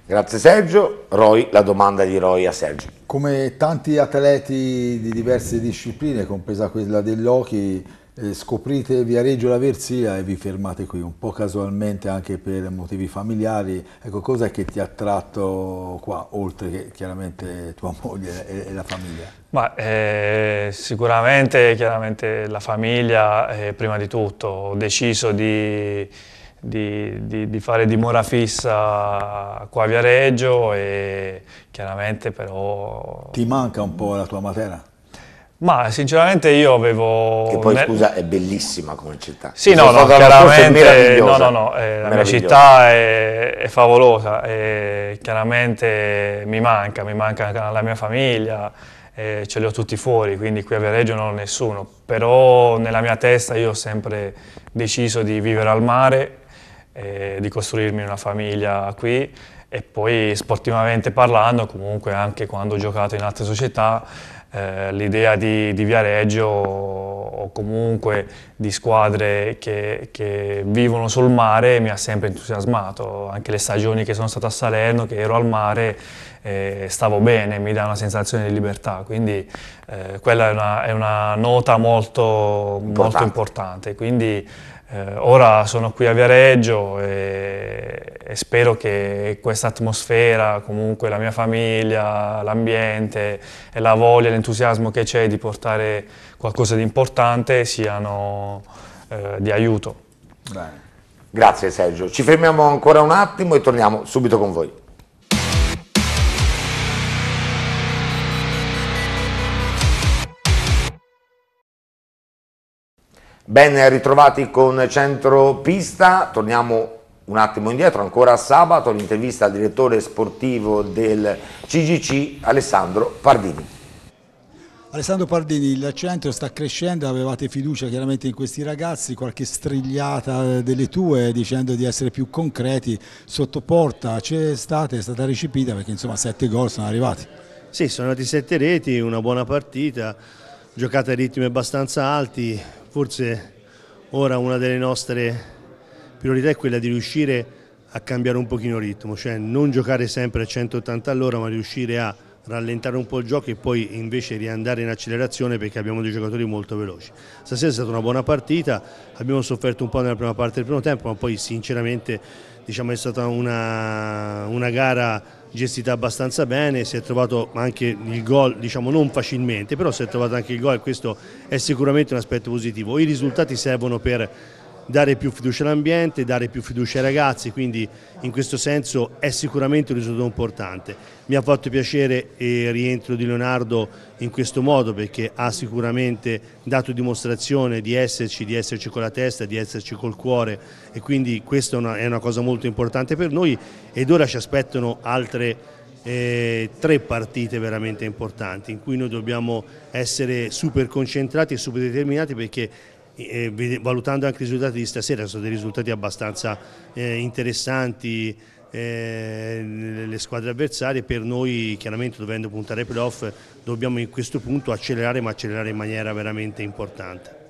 Grazie Sergio. Roy, la domanda di Roy a Sergio. Come tanti atleti di diverse discipline, compresa quella dell'Ochi, eh, scoprite Viareggio la Versia e vi fermate qui, un po' casualmente anche per motivi familiari, ecco cosa è che ti ha attratto qua, oltre che chiaramente tua moglie e, e la famiglia? Ma, eh, sicuramente chiaramente la famiglia eh, prima di tutto, ho deciso di, di, di, di, fare dimora fissa qua a Viareggio e chiaramente però... Ti manca un po' la tua matera? Ma sinceramente io avevo... Che poi scusa è bellissima come città. Sì, no, no, chiaramente... No, no, no, eh, la mia città è, è favolosa, e chiaramente mi manca, mi manca la mia famiglia, eh, ce li ho tutti fuori, quindi qui a Viareggio non ho nessuno. Però nella mia testa io ho sempre deciso di vivere al mare, eh, di costruirmi una famiglia qui e poi sportivamente parlando, comunque anche quando ho giocato in altre società, eh, l'idea di, di, Viareggio o comunque di squadre che, che, vivono sul mare mi ha sempre entusiasmato, anche le stagioni che sono stato a Salerno, che ero al mare, e stavo bene, mi dà una sensazione di libertà, quindi eh, quella è una, è una, nota molto importante. Molto importante. Quindi eh, ora sono qui a Viareggio e, e spero che questa atmosfera, comunque la mia famiglia, l'ambiente e la voglia, l'entusiasmo che c'è di portare qualcosa di importante siano eh, di aiuto. Bene. Grazie Sergio, ci fermiamo ancora un attimo e torniamo subito con voi. Ben ritrovati con Centropista, torniamo un attimo indietro, ancora sabato l'intervista al direttore sportivo del CGC Alessandro Pardini. Alessandro Pardini, il centro sta crescendo, avevate fiducia chiaramente in questi ragazzi, qualche strigliata delle tue dicendo di essere più concreti, sotto porta c'è stata, è stata recepita perché insomma sette gol sono arrivati. Sì, sono andati sette reti, una buona partita, giocate a ritmi abbastanza alti, forse ora una delle nostre priorità è quella di riuscire a cambiare un pochino il ritmo, cioè non giocare sempre a 180 all'ora ma riuscire a rallentare un po' il gioco e poi invece riandare in accelerazione perché abbiamo dei giocatori molto veloci. Stasera è stata una buona partita, abbiamo sofferto un po' nella prima parte del primo tempo ma poi sinceramente diciamo, è stata una, una, gara gestita abbastanza bene, si è trovato anche il gol, diciamo non facilmente, però si è trovato anche il gol e questo è sicuramente un aspetto positivo. I risultati servono per dare più fiducia all'ambiente, dare più fiducia ai ragazzi, quindi in questo senso è sicuramente un risultato importante. Mi ha fatto piacere eh, il rientro di Leonardo in questo modo perché ha sicuramente dato dimostrazione di esserci, di esserci con la testa, di esserci col cuore e quindi questa è una, cosa molto importante per noi ed ora ci aspettano altre eh, tre partite veramente importanti in cui noi dobbiamo essere super concentrati e super determinati perché valutando anche i risultati di stasera, sono dei risultati abbastanza eh, interessanti eh, le squadre avversarie, per noi chiaramente dovendo puntare ai playoff dobbiamo in questo punto accelerare ma accelerare in maniera veramente importante.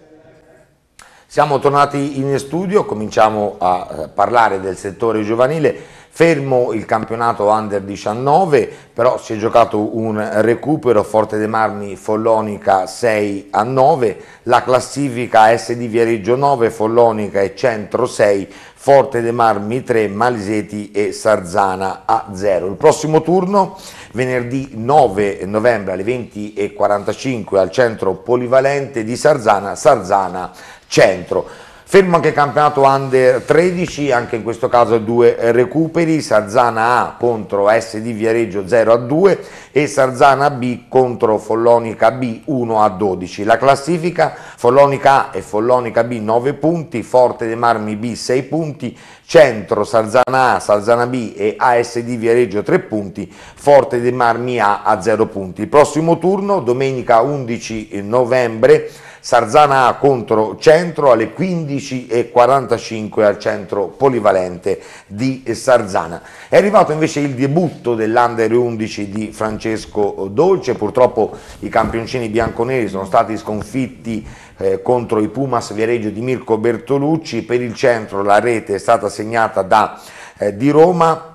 Siamo tornati in studio, cominciamo a eh, parlare del settore giovanile, fermo il campionato Under 19, però si è giocato un recupero, Forte dei Marmi Follonica 6 a 9, la classifica SD Viareggio 9, Follonica e Centro 6, Forte dei Marmi 3, Maliseti e Sarzana a 0. Il prossimo turno venerdì 9 novembre alle 20.45 al centro polivalente di Sarzana, Sarzana centro. Fermo anche il campionato Under 13, anche in questo caso due recuperi, Sarzana A contro SD Viareggio 0 a 2 e Sarzana B contro Follonica B 1 a 12. La classifica Follonica A e Follonica B 9 punti, Forte dei Marmi B 6 punti, Centro Sarzana A, Sarzana B e ASD Viareggio 3 punti, Forte dei Marmi A a 0 punti. Il prossimo turno, domenica 11 novembre, Sarzana contro Centro alle 15.45 al centro polivalente di Sarzana. È arrivato invece il debutto dell'Under 11 di Francesco Dolce, purtroppo i campioncini bianconeri sono stati sconfitti eh, contro i Pumas Viareggio di Mirko Bertolucci, per il centro la rete è stata segnata da eh, Di Roma,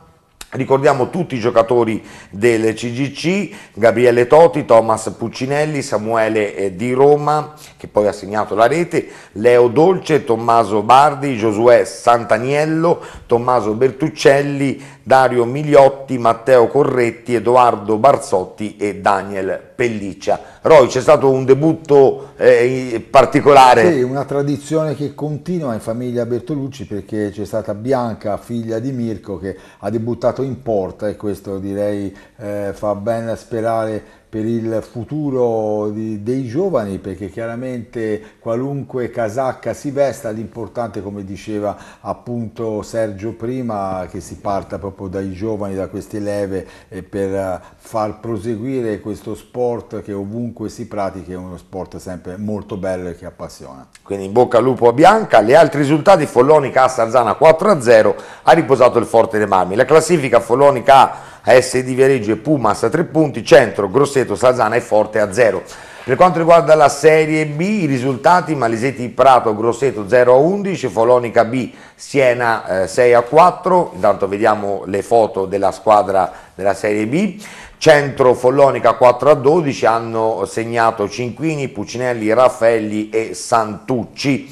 Ricordiamo tutti i giocatori del CGC, Gabriele Toti, Thomas Puccinelli, Samuele eh, Di Roma, che poi ha segnato la rete, Leo Dolce, Tommaso Bardi, Giosuè Santaniello, Tommaso Bertuccelli, Dario Migliotti, Matteo Corretti, Edoardo Barzotti e Daniel pelliccia. Roy c'è stato un debutto eh, particolare. Sì, una tradizione che continua in famiglia Bertolucci perché c'è stata Bianca, figlia di Mirko, che ha debuttato in porta e questo direi eh, fa ben sperare per il futuro di, dei giovani perché chiaramente qualunque casacca si vesta l'importante come diceva appunto Sergio prima che si parta proprio dai giovani da queste leve eh, per far proseguire questo sport che ovunque si pratica è uno sport sempre molto bello e che appassiona quindi in bocca al lupo a Bianca gli altri risultati Follonica a Sarzana 4 a 0 ha riposato il Forte dei Marmi la classifica Follonica a AS di Viareggio e Pumas a 3 punti, Centro, Grosseto, Salzana e Forte a 0. Per quanto riguarda la Serie B, i risultati Malisetti Prato Grosseto 0 a 11, Folonica B Siena eh, 6 a 4, intanto vediamo le foto della squadra della Serie B. Centro Follonica 4 a 12 hanno segnato Cinquini, Puccinelli, Raffaelli e Santucci.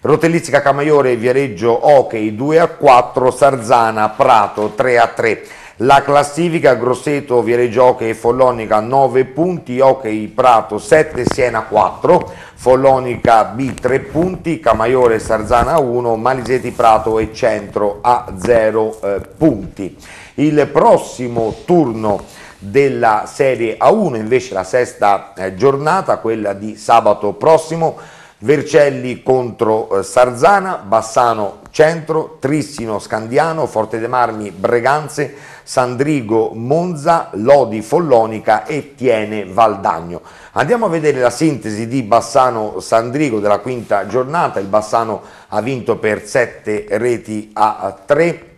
Rotellistica Camaiore, Viareggio Hockey 2 a 4, Sarzana Prato 3 a 3. La classifica Grosseto, Viareggio Hockey e Follonica 9 punti, Hockey Prato 7, Siena 4, Follonica B 3 punti, Camaiore Sarzana 1, Maliseti Prato e Centro a 0 eh, punti. Il prossimo turno della Serie A1, invece la sesta eh, giornata, quella di sabato prossimo, Vercelli contro eh, Sarzana, Bassano Centro, Trissino Scandiano, Forte de Marmi Breganze, Sandrigo Monza, Lodi Follonica e Tiene Valdagno. Andiamo a vedere la sintesi di Bassano Sandrigo della quinta giornata, il Bassano ha vinto per 7 reti a 3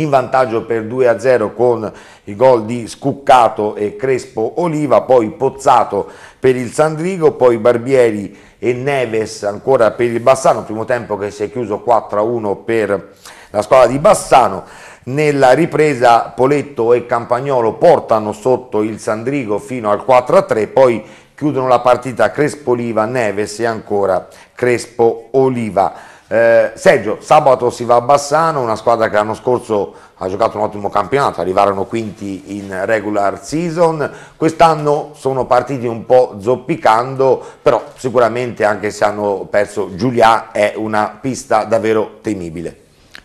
in vantaggio per 2-0 con i gol di Scuccato e Crespo Oliva, poi Pozzato per il Sandrigo, poi Barbieri e Neves ancora per il Bassano, primo tempo che si è chiuso 4-1 per la squadra di Bassano. Nella ripresa Poletto e Campagnolo portano sotto il Sandrigo fino al 4-3, poi chiudono la partita Crespo Oliva, Neves e ancora Crespo Oliva. Eh, Sergio, sabato si va a Bassano, una squadra che l'anno scorso ha giocato un ottimo campionato, arrivarono quinti in regular season, quest'anno sono partiti un po' zoppicando, però sicuramente anche se hanno perso Giulia è una pista davvero temibile.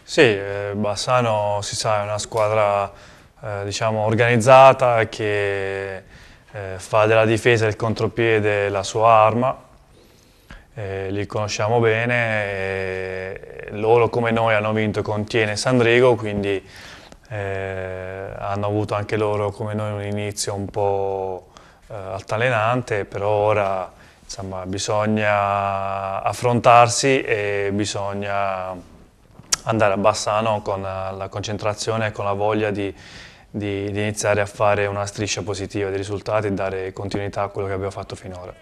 Sì, eh, Bassano si sa è una squadra eh, diciamo, organizzata che eh, fa della difesa e del contropiede la sua arma eh, li conosciamo bene, eh, loro come noi hanno vinto con Tiene e Sandrigo, quindi eh, hanno avuto anche loro come noi un inizio un po' eh, altalenante, però ora insomma, bisogna affrontarsi e bisogna andare a Bassano con la concentrazione e con la voglia di, di, di iniziare a fare una striscia positiva di risultati e dare continuità a quello che abbiamo fatto finora.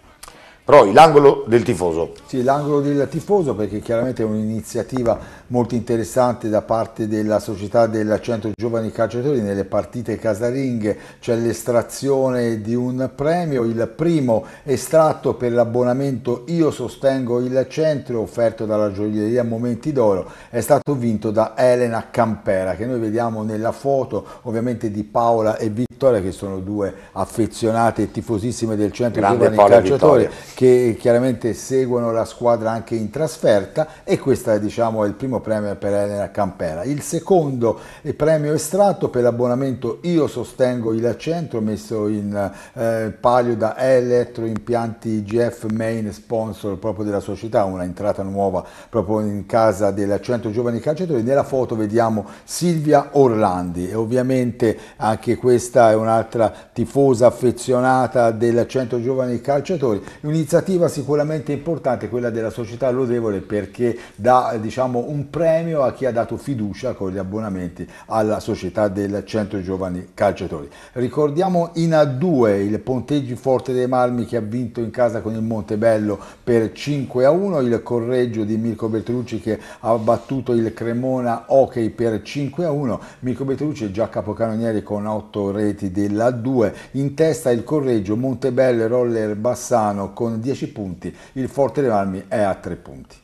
Roy, l'angolo del tifoso. Sì, l'angolo del tifoso perché chiaramente è un'iniziativa molto interessante da parte della società del Centro Giovani Calciatori nelle partite casalinghe, c'è l'estrazione di un premio, il primo estratto per l'abbonamento Io sostengo il centro offerto dalla gioielleria Momenti d'Oro è stato vinto da Elena Campera che noi vediamo nella foto ovviamente di Paola e Vittoria che sono due affezionate e tifosissime del Centro Grande Giovani Paolo Calciatori che chiaramente seguono la squadra anche in trasferta e questo diciamo, è il primo premio per Elena Campera. Il secondo eh, premio estratto per l'abbonamento Io sostengo il centro messo in eh, palio da Elettroimpianti IGF Main sponsor proprio della società, una entrata nuova proprio in casa del centro giovani calciatori. Nella foto vediamo Silvia Orlandi e ovviamente anche questa è un'altra tifosa affezionata del centro giovani calciatori. Un Un'iniziativa sicuramente importante quella della società lodevole perché dà diciamo, un premio a chi ha dato fiducia con gli abbonamenti alla società del Centro Giovani Calciatori. Ricordiamo in A2 il Ponteggi Forte dei Marmi che ha vinto in casa con il Montebello per 5 a 1, il Correggio di Mirko Bertolucci che ha battuto il Cremona Hockey per 5 a 1, Mirko Bertolucci è già capocannoniere con 8 reti della 2, in testa il Correggio, Montebello e Roller Bassano con con 10 punti, il Forte Levarmi è a 3 punti.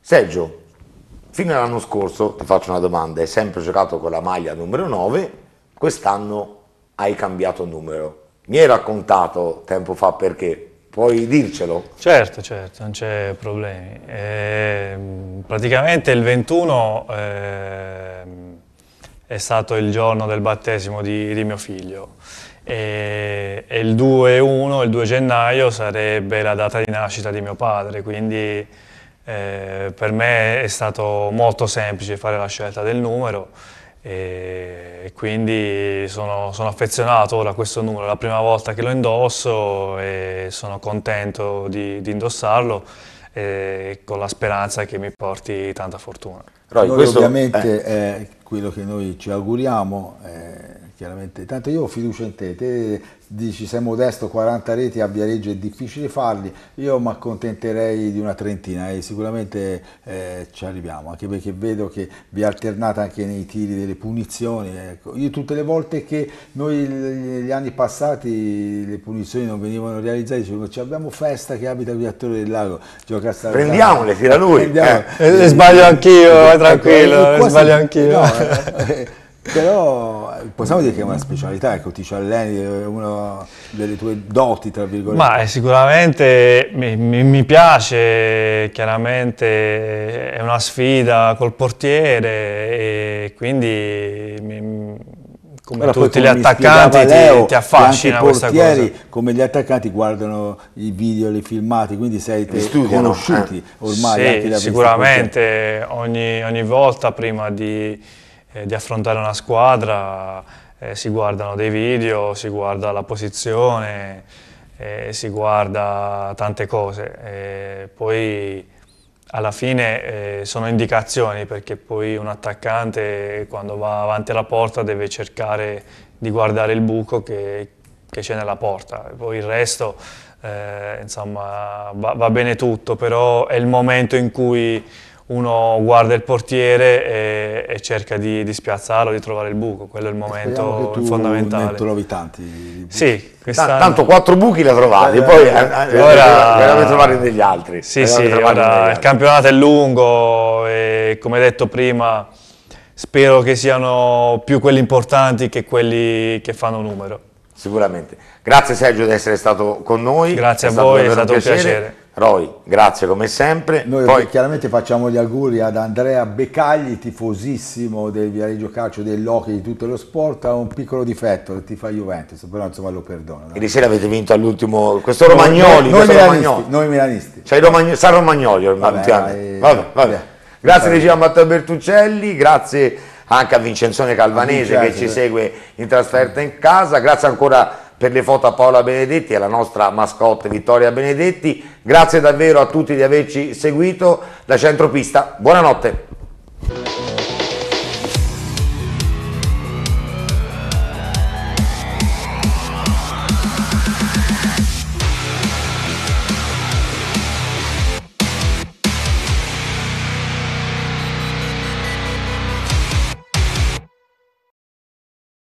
Sergio, fino all'anno scorso, ti faccio una domanda, hai sempre giocato con la maglia numero 9, quest'anno hai cambiato numero. Mi hai raccontato tempo fa perché, puoi dircelo? Certo, certo, non c'è problemi. Eh, praticamente il 21 eh, è stato il giorno del battesimo di, di mio figlio e, e il 2-1, il 2 gennaio sarebbe la data di nascita di mio padre, quindi eh, per me è stato molto semplice fare la scelta del numero e quindi sono, sono, affezionato ora a questo numero, è la prima volta che lo indosso e sono contento di, di indossarlo con la speranza che mi porti tanta fortuna. Roy, questo... ovviamente eh. è quello che noi ci auguriamo, eh, chiaramente. Tanto io ho fiducia in te, te dici sei modesto, 40 reti a Viareggio è difficile farli, io mi accontenterei di una trentina e sicuramente eh, ci arriviamo, anche perché vedo che vi alternate anche nei tiri delle punizioni. Ecco. Io tutte le volte che noi negli anni passati le punizioni non venivano realizzate, dicevo ci abbiamo Festa che abita qui a Torre del Lago, gioca a Stavolta. Prendiamole, tira lui. Prendiamole. Eh. eh, le sbaglio anch'io, ecco, tranquillo, ecco, le sbaglio anch'io. No, eh, eh però possiamo dire che è una specialità, ecco, ti ci alleni, è eh, una delle tue doti, tra virgolette. Ma eh, sicuramente mi, mi, piace, chiaramente è una sfida col portiere e quindi... Mi, come allora, tutti gli attaccanti Leo, ti, ti affascina questa cosa. come gli attaccanti guardano i video, i filmati, quindi sei studio, conosciuti eh. ormai. Sì, sicuramente ogni, ogni volta prima di eh, di affrontare una squadra, eh, si guardano dei video, si guarda la posizione, eh, si guarda tante cose. Eh, poi alla fine eh, sono indicazioni perché poi un attaccante quando va avanti alla porta deve cercare di guardare il buco che, che c'è nella porta. Poi il resto, eh, insomma, va, va, bene tutto, però è il momento in cui uno guarda il portiere e, e cerca di, di, spiazzarlo, di trovare il buco, quello è il momento che tu fondamentale. Ne trovi tanti. Sì, tanto quattro buchi li ha trovati, eh, poi eh, eh, eh, eh ora, eh, trovare degli altri. Sì, sì, ora, il campionato è lungo e come detto prima spero che siano più quelli importanti che quelli che fanno numero. Sicuramente. Grazie Sergio di essere stato con noi. Grazie è a voi, è stato un piacere. piacere. Roy, grazie come sempre. Noi Poi... chiaramente facciamo gli auguri ad Andrea Beccagli, tifosissimo del Viareggio Calcio, dell'Ochi, di tutto lo sport, ha un piccolo difetto, che ti fa Juventus, però insomma lo perdono. Ieri sera avete vinto all'ultimo, questo Romagnoli, noi, noi, questo milanisti, Romagnoli. noi milanisti. Cioè Romagno, San Romagnoli ormai. Vabbè, vabbè, vabbè. vabbè. Grazie Regina Matteo Bertuccelli, grazie anche a Vincenzone Calvanese Vincenzo, che ci segue in trasferta in casa, grazie ancora a per le foto a Paola Benedetti e alla nostra mascotte Vittoria Benedetti. Grazie davvero a tutti di averci seguito da Centropista. Buonanotte.